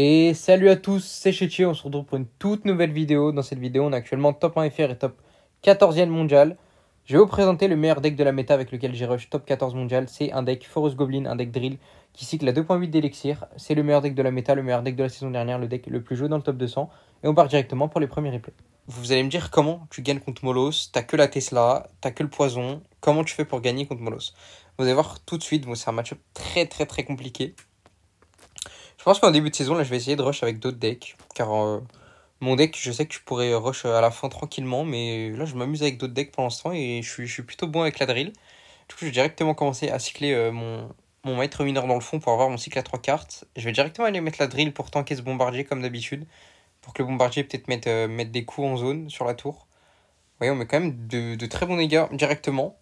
Et salut à tous, c'est Chechi, on se retrouve pour une toute nouvelle vidéo. Dans cette vidéo, on est actuellement top 1 FR et top 14e mondial. Je vais vous présenter le meilleur deck de la méta avec lequel j'ai rush top 14 mondial. C'est un deck Forest Goblin, un deck Drill, qui cycle à 2.8 d'élixir. C'est le meilleur deck de la méta, le meilleur deck de la saison dernière, le deck le plus joué dans le top 200. Et on part directement pour les premiers replays. Vous allez me dire comment tu gagnes contre Molos, t'as que la Tesla, t'as que le poison, comment tu fais pour gagner contre Molos Vous allez voir tout de suite, c'est un match très très très compliqué. Je pense qu'en début de saison, là, je vais essayer de rush avec d'autres decks. Car euh, mon deck, je sais que je pourrais euh, rush euh, à la fin tranquillement. Mais là, je m'amuse avec d'autres decks pour l'instant. Et je suis, plutôt bon avec la drill. Du coup, je vais directement commencer à cycler mon, maître mineur dans le fond pour avoir mon cycle à 3 cartes. Je vais directement aller mettre la drill pour tanker ce bombardier comme d'habitude. Pour que le bombardier peut-être mette, des coups en zone sur la tour. Vous voyez, on met quand même de, très bons dégâts directement.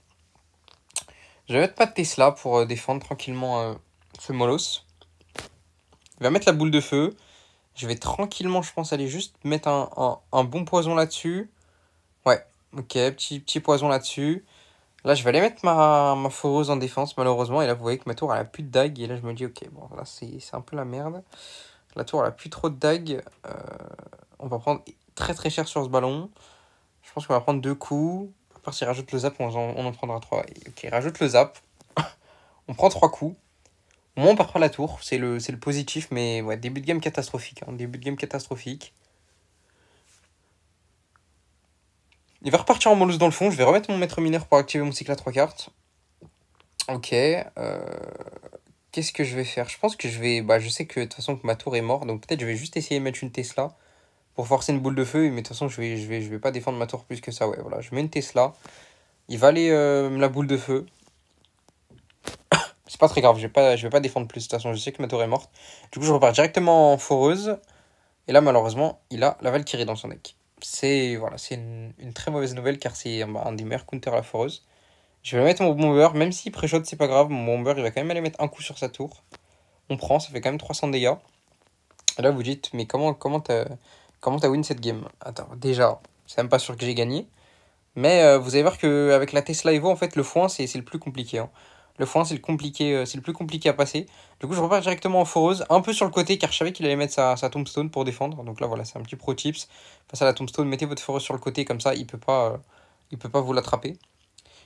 Je vais mettre pas de Tesla pour défendre tranquillement ce Molos. Il va mettre la boule de feu. Je vais tranquillement, je pense, aller juste mettre un, bon poison là-dessus. Ouais, ok, petit, petit poison là-dessus. Là, je vais aller mettre ma, ma foreuse en défense, malheureusement. Et là, vous voyez que ma tour, elle a plus de dague. Et là, je me dis, ok, bon, là, c'est un peu la merde. La tour, elle a plus trop de dague. Euh, on va prendre très très cher sur ce ballon. Je pense qu'on va prendre deux coups. À part s'il rajoute le zap, on en, prendra trois. qui ok, rajoute le zap. on prend trois coups. Moins on part par la tour, c'est le, le positif, mais ouais, début de game catastrophique. Hein, début de game catastrophique. Il va repartir en molus dans le fond. Je vais remettre mon maître mineur pour activer mon cycle à 3 cartes. Ok. Euh, qu'est-ce que je vais faire Je pense que je vais... Bah, je sais que de toute façon que ma tour est morte. Donc peut-être je vais juste essayer de mettre une Tesla pour forcer une boule de feu. Mais de toute façon, je vais, je vais, je vais pas défendre ma tour plus que ça. Ouais, voilà. Je mets une Tesla. Il va aller euh, la boule de feu. C'est pas très grave, je vais pas, je vais pas défendre plus. De toute façon, je sais que ma tour est morte. Du coup, je repars directement en foreuse. Et là, malheureusement, il a la Valkyrie dans son deck. C'est voilà, c'est une, très mauvaise nouvelle car c'est un, des meilleurs counters à la foreuse. Je vais mettre mon bomber, même s'il préchaude, c'est pas grave. Mon bomber, il va quand même aller mettre un coup sur sa tour. On prend, ça fait quand même 300 dégâts. Et là, vous dites, mais comment comment t'as comment as win cette game Attends, déjà, c'est même pas sûr que j'ai gagné. Mais euh, vous allez voir qu'avec la Tesla Evo, en fait, le foin, c'est le plus compliqué. Hein. Le foin, c'est le, compliqué, euh, c'est le plus compliqué à passer. Du coup, je repars directement en foreuse, un peu sur le côté, car je savais qu'il allait mettre sa, tombstone pour défendre. Donc là, voilà, c'est un petit pro tips. Face à la tombstone, mettez votre foreuse sur le côté, comme ça, il ne peut, pas, euh, peut pas vous l'attraper.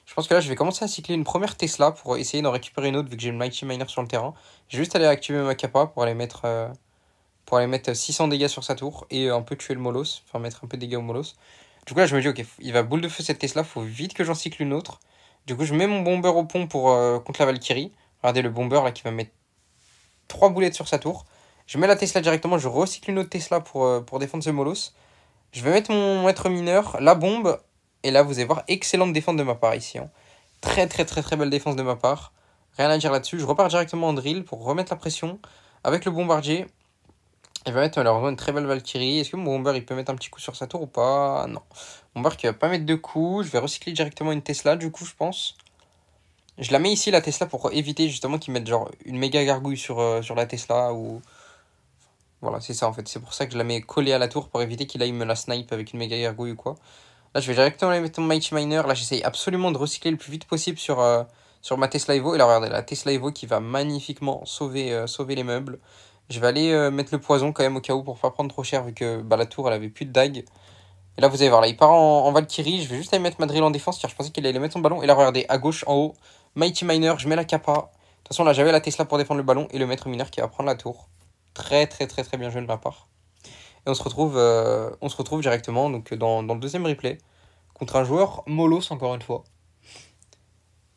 Je pense que là, je vais commencer à cycler une première Tesla pour essayer d'en récupérer une autre, vu que j'ai le Mighty Miner sur le terrain. Je vais juste aller activer ma capa pour aller mettre... Euh, pour aller mettre 600 dégâts sur sa tour et un peu tuer le Molos, enfin mettre un peu de dégâts au Molos. Du coup là je me dis ok, il va boule de feu cette Tesla, faut vite que j'en cycle une autre. Du coup, je mets mon bomber au pont pour, euh, contre la Valkyrie. Regardez le bomber là qui va mettre 3 boulettes sur sa tour. Je mets la Tesla directement, je recycle une autre Tesla pour, euh, pour défendre ce Molos. Je vais mettre mon maître mineur, la bombe. Et là, vous allez voir, excellente défense de ma part ici. Hein. Très, très, très, très belle défense de ma part. Rien à dire là-dessus. Je repars directement en drill pour remettre la pression avec le bombardier. Il va mettre une très belle Valkyrie. Est-ce que mon bomber il peut mettre un petit coup sur sa tour ou pas Non. Mon bomber qui va pas mettre de coups. Je vais recycler directement une Tesla du coup je pense. Je la mets ici la Tesla pour éviter justement qu'il mette genre une méga gargouille euh, sur, la Tesla ou... Voilà c'est ça en fait. C'est pour ça que je la mets collée à la tour pour éviter qu'il aille me la snipe avec une méga gargouille ou quoi. Là je vais directement mettre mon Mighty Miner. Là j'essaye absolument de recycler le plus vite possible sur... Euh, sur ma Tesla Evo. Et là, regardez, la Tesla Evo qui va magnifiquement sauver, euh, sauver les meubles. Je vais aller euh, mettre le poison quand même au cas où pour pas prendre trop cher vu que bah, la tour elle avait plus de dague. Et là vous allez voir, là il part en, Valkyrie, je vais juste aller mettre Madrill en défense, car je pensais qu'il allait mettre son ballon. Et là regardez, à gauche en haut, Mighty Miner, je mets la capa De toute façon là j'avais la Tesla pour défendre le ballon et le maître mineur qui va prendre la tour. Très très très très bien joué de ma part. Et on se retrouve, euh, on se retrouve directement donc, dans, dans le deuxième replay contre un joueur Molos encore une fois.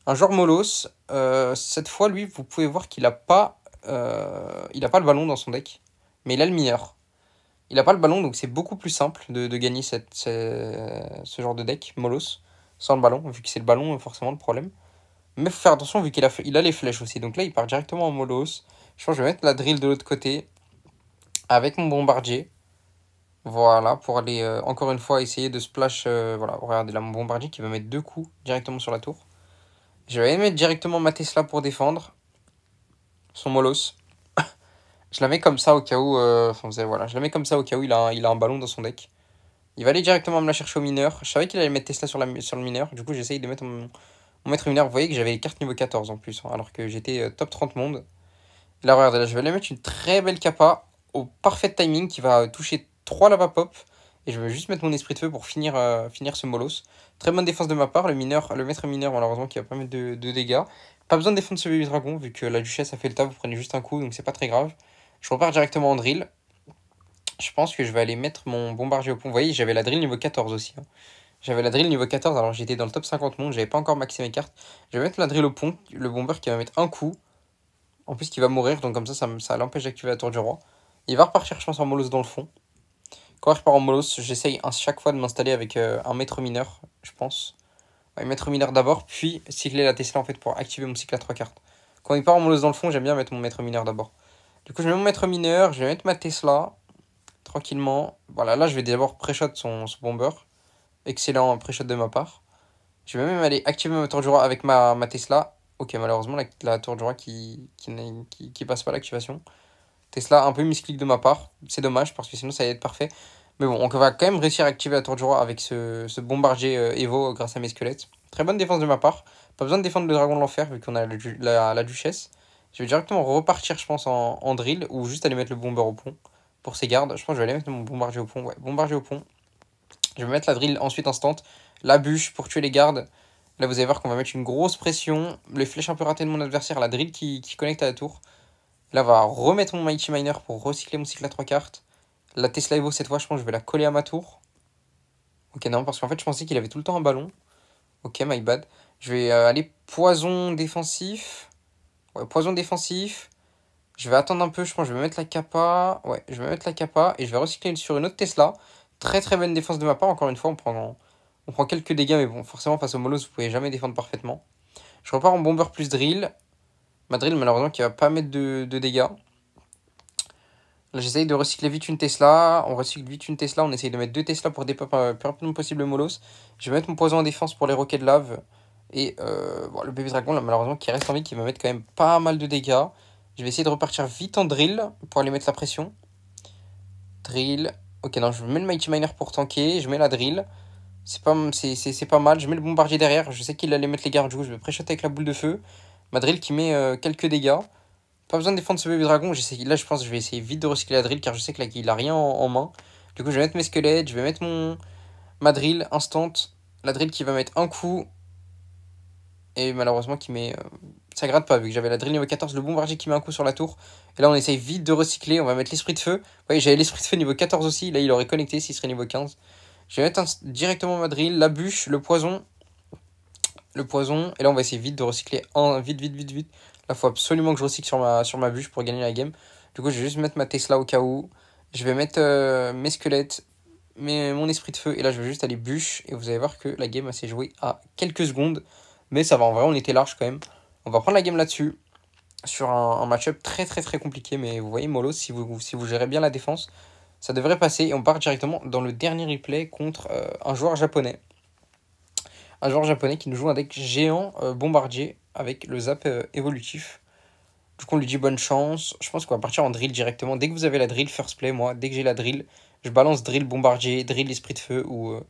Un joueur Molos, euh, cette fois lui vous pouvez voir qu'il a pas euh, il n'a pas le ballon dans son deck, mais il a le mineur. Il n'a pas le ballon, donc c'est beaucoup plus simple de, gagner ce genre de deck, Molos, sans le ballon, vu que c'est le ballon forcément le problème. Mais faut faire attention, vu qu'il a, il a les flèches aussi. Donc là, il part directement en Molos. Je pense que je vais mettre la drill de l'autre côté, avec mon bombardier. Voilà, pour aller euh, encore une fois essayer de splash. Euh, voilà, regardez là mon bombardier qui va mettre deux coups directement sur la tour. Je vais mettre directement ma Tesla pour défendre son Molos. je la mets comme ça au cas où. Euh, enfin, voilà, je la mets comme ça au cas où il a, un, il a un ballon dans son deck. Il va aller directement me la chercher au mineur. Je savais qu'il allait mettre Tesla sur, la, sur le mineur. Du coup, j'essaye de mettre mon, maître mineur. Vous voyez que j'avais les cartes niveau 14 en plus, hein, alors que j'étais euh, top 30 monde. là, regardez, là, je vais lui mettre une très belle capa au parfait timing qui va toucher 3 lava pop. Et je vais juste mettre mon esprit de feu pour finir, euh, finir ce Molos. Très bonne défense de ma part. Le mineur, le maître mineur, malheureusement, qui va pas mettre de dégâts. Pas besoin de défendre ce bébé dragon, vu que la duchesse a fait le tas, vous prenez juste un coup, donc c'est pas très grave. Je repars directement en drill. Je pense que je vais aller mettre mon bombardier au pont. Vous voyez, j'avais la drill niveau 14 aussi. Hein. J'avais la drill niveau 14, alors j'étais dans le top 50 monde, j'avais pas encore maxé mes cartes. Je vais mettre la drill au pont, le bomber qui va mettre un coup. En plus, qui va mourir, donc comme ça, ça, ça l'empêche d'activer la tour du roi. Il va repartir, je pense, en molos dans le fond. Quand je pars en molos, j'essaye à chaque fois de m'installer avec euh, un maître mineur, je pense vais mettre mineur d'abord, puis cycler la Tesla en fait pour activer mon cycle à 3 cartes. Quand il part en molosse dans le fond, j'aime bien mettre mon maître mineur d'abord. Du coup, je mets mon maître mineur, je vais mettre ma Tesla tranquillement. Voilà, là, je vais d'abord pré-shot son, son, bomber. Excellent pré-shot de ma part. Je vais même aller activer ma tour du roi avec ma, ma Tesla. Ok, malheureusement, la, la, tour du roi qui, qui, passe pas l'activation. Tesla, un peu misclic de ma part. C'est dommage parce que sinon, ça allait être parfait. Mais bon, on va quand même réussir à activer la tour du roi avec ce, bombardier euh, Evo grâce à mes squelettes. Très bonne défense de ma part. Pas besoin de défendre le dragon de l'enfer vu qu'on a la, duchesse. Je vais directement repartir, je pense, en, drill ou juste aller mettre le bomber au pont pour ses gardes. Je pense que je vais aller mettre mon bombardier au pont. Ouais, bombardier au pont. Je vais mettre la drill ensuite instant. La bûche pour tuer les gardes. Là, vous allez voir qu'on va mettre une grosse pression. Les flèches un peu ratées de mon adversaire, la drill qui, qui connecte à la tour. Là, on va remettre mon Mighty Miner pour recycler mon cycle à 3 cartes. La Tesla Evo, cette fois, je pense que je vais la coller à ma tour. Ok, non, parce qu'en fait, je pensais qu'il avait tout le temps un ballon. Ok, my bad. Je vais euh, aller poison défensif. Ouais, poison défensif. Je vais attendre un peu, je pense que je vais mettre la capa. Ouais, je vais mettre la capa et je vais recycler sur une autre Tesla. Très très bonne défense de ma part, encore une fois, on prend, on prend quelques dégâts, mais bon, forcément, face au Molos, vous pouvez jamais défendre parfaitement. Je repars en bomber plus drill. Ma drill, malheureusement, qui va pas mettre de dégâts j'essaye de recycler vite une Tesla. On recycle vite une Tesla. On essaye de mettre deux Tesla pour dépop le euh, plus rapidement possible le Molos. Je vais mettre mon poison en défense pour les roquets de lave. Et euh, le bébé dragon, là, malheureusement, qui reste en vie, qui va mettre quand même pas mal de dégâts. Je vais essayer de repartir vite en drill pour aller mettre la pression. Drill. Ok, non, je mets le Mighty Miner pour tanker. Je mets la drill. C'est pas, pas mal. Je mets le bombardier derrière. Je sais qu'il allait mettre les gardes. je vais pré-shotter avec la boule de feu. Ma drill qui met euh, quelques dégâts. Pas besoin de défendre ce bébé dragon. là, je pense que je vais essayer vite de recycler la drill car je sais que là, a rien en, main. Du coup, je vais mettre mes squelettes, je vais mettre mon, ma drill instant. La drill qui va mettre un coup. Et malheureusement, qui met. Euh, ça gratte pas, vu que j'avais la drill niveau 14, le bombardier qui met un coup sur la tour. Et là, on essaye vite de recycler. On va mettre l'esprit de feu. Oui, j'avais l'esprit de feu niveau 14 aussi. Là, il aurait connecté s'il serait niveau 15. Je vais mettre directement ma drill, la bûche, le poison. Le poison. Et là, on va essayer vite de recycler un. Vite, vite, vite, vite. Là, faut absolument que je recycle sur ma, sur ma bûche pour gagner la game. Du coup, je vais juste mettre ma Tesla au cas où. Je vais mettre euh, mes squelettes, mais mon esprit de feu. Et là, je vais juste aller bûche. Et vous allez voir que la game s'est jouée à quelques secondes. Mais ça va, en vrai, on était large quand même. On va prendre la game là-dessus. Sur un, match-up très très très compliqué. Mais vous voyez, Molo, si vous, si vous gérez bien la défense, ça devrait passer. Et on part directement dans le dernier replay contre euh, un joueur japonais. Un joueur japonais qui nous joue un deck géant bombardier avec le zap euh, évolutif. Du coup, on lui dit bonne chance. Je pense qu'on va partir en drill directement. Dès que vous avez la drill, first play, moi, dès que j'ai la drill, je balance drill bombardier, drill esprit de feu ou, euh,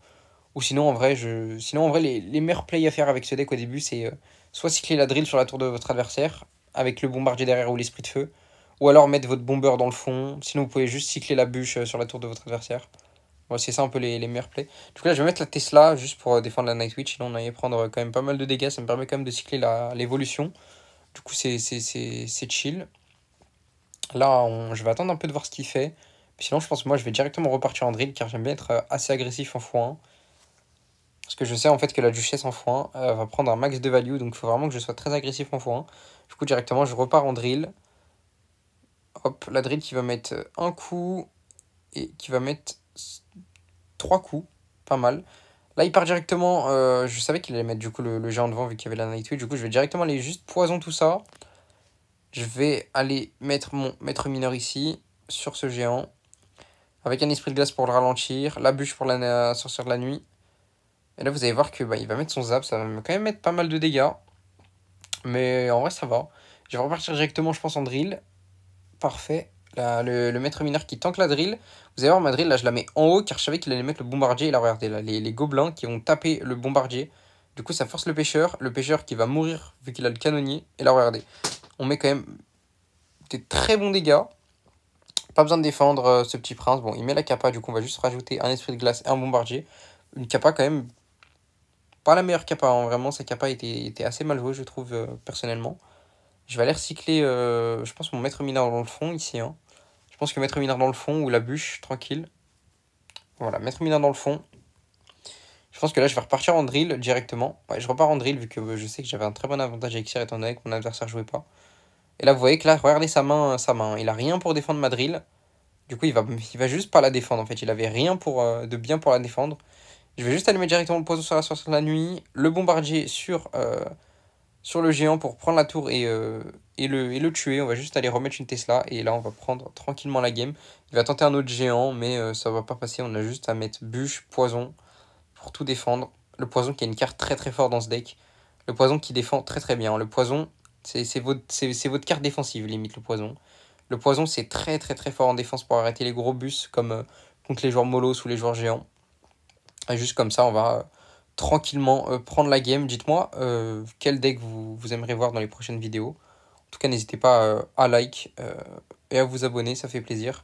ou sinon en vrai, je... sinon, en vrai les, meilleurs plays à faire avec ce deck au début, c'est euh, soit cycler la drill sur la tour de votre adversaire avec le bombardier derrière ou l'esprit de feu, ou alors mettre votre bomber dans le fond. Sinon, vous pouvez juste cycler la bûche sur la tour de votre adversaire c'est ça un peu les, les, meilleurs plays. Du coup, là, je vais mettre la Tesla juste pour euh, défendre la nightwitch Witch. là, on allait prendre euh, quand même pas mal de dégâts. Ça me permet quand même de cycler l'évolution. Du coup, c'est chill. Là, je vais attendre un peu de voir ce qu'il fait. sinon, je pense que moi, je vais directement repartir en drill car j'aime bien être euh, assez agressif en foin 1 Parce que je sais en fait que la duchesse en foin va prendre un max de value. Donc, il faut vraiment que je sois très agressif en foin Du coup, directement, je repars en drill. Hop, la drill qui va mettre un coup et qui va mettre trois coups, pas mal. Là, il part directement. Euh, je savais qu'il allait mettre du coup le, géant devant vu qu'il y avait la Nightwing. Du coup, je vais directement aller juste poison tout ça. Je vais aller mettre mon maître mineur ici, sur ce géant. Avec un esprit de glace pour le ralentir, la bûche pour la, sorcière de la nuit. Et là, vous allez voir que bah, va mettre son zap, ça va quand même mettre pas mal de dégâts. Mais en vrai, ça va. Je vais repartir directement, je pense, en drill. Parfait le, maître mineur qui tank la drill. Vous allez voir, ma drill, là, je la mets en haut car je savais qu'il allait mettre le bombardier. Et là, regardez, les, gobelins qui ont tapé le bombardier. Du coup, ça force le pêcheur. Le pêcheur qui va mourir vu qu'il a le canonnier. Et là, regardez, on met quand même des très bons dégâts. Pas besoin de défendre euh, ce petit prince. Bon, il met la capa, du coup, on va juste rajouter un esprit de glace et un bombardier. Une capa quand même pas la meilleure capa. Hein. Vraiment, sa capa était, était assez mal je trouve, euh, personnellement. Je vais aller recycler, euh, je pense, mon maître mineur dans le fond, ici. Hein. Je pense que maître mineur dans le fond ou la bûche, tranquille. Voilà, maître mineur dans le fond. Je pense que là, je vais repartir en drill directement. je repars en drill vu que je sais que j'avais un très bon avantage avec Xir étant donné que mon adversaire jouait pas. Et là, vous voyez que là, regardez sa main. Sa main. Il a rien pour défendre ma drill. Du coup, il va, va juste pas la défendre en fait. Il avait rien pour, euh, de bien pour la défendre. Je vais juste allumer directement le poison sur la source de la nuit, le bombardier sur euh, sur le géant pour prendre la tour et, euh, et, le, et le tuer. On va juste aller remettre une Tesla et là on va prendre tranquillement la game. Il va tenter un autre géant mais euh, ça va pas passer. On a juste à mettre bûche, poison pour tout défendre. Le poison qui est une carte très très forte dans ce deck. Le poison qui défend très très bien. Le poison c'est votre, votre carte défensive limite le poison. Le poison c'est très très très fort en défense pour arrêter les gros bus comme euh, contre les joueurs molos ou les joueurs géants. Et juste comme ça on va tranquillement euh, prendre la game. Dites-moi euh, quel deck vous, vous, aimeriez voir dans les prochaines vidéos. En tout cas, n'hésitez pas à, euh, à like et à vous abonner, ça fait plaisir.